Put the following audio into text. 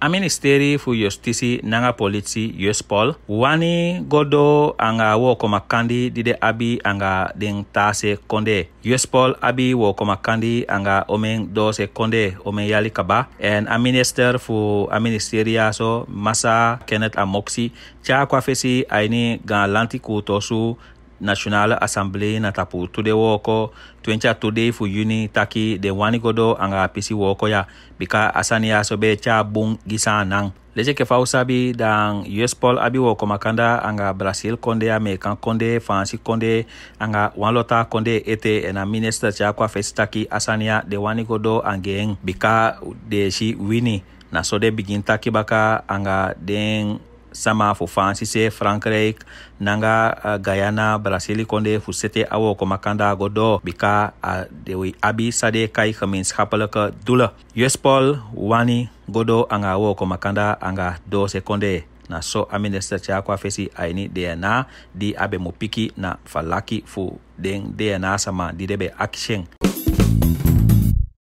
Aministeri fu Justisi nanga Politi Paul, wani godo anga wo komakandi dide abi anga den tase konde. Paul abi wo anga omen dose konde omen yali kaba en aminister fu aministeri aso so Masa Kenneth Amoksi cha kwafesi aini gan lanti kutosu national assembly na tapu today woko twenci today for fu yuni taki den wani godo anga pisi woko ya bika asani ya sobe cha bun gisa nang leje ke fausabi sabi dan us paul abi woko makanda anga brasil konde amerikan konde faransi konde anga wan konde ete ena minister cha kwa fesi taki asani ya den wani godo angeng bika de si wini na so de bigin taki baka anga den sama fo fransise frankrike nanga uh, guyana brasili konde fu sete awo Komakanda makanda bika a dewi abi sade kai Dula, Yes Paul, wani godo anga awo Komakanda anga do sekonde na so a minister ti akua fesi a dna di abe mupiki na falaki fu Deng dna sama di debe action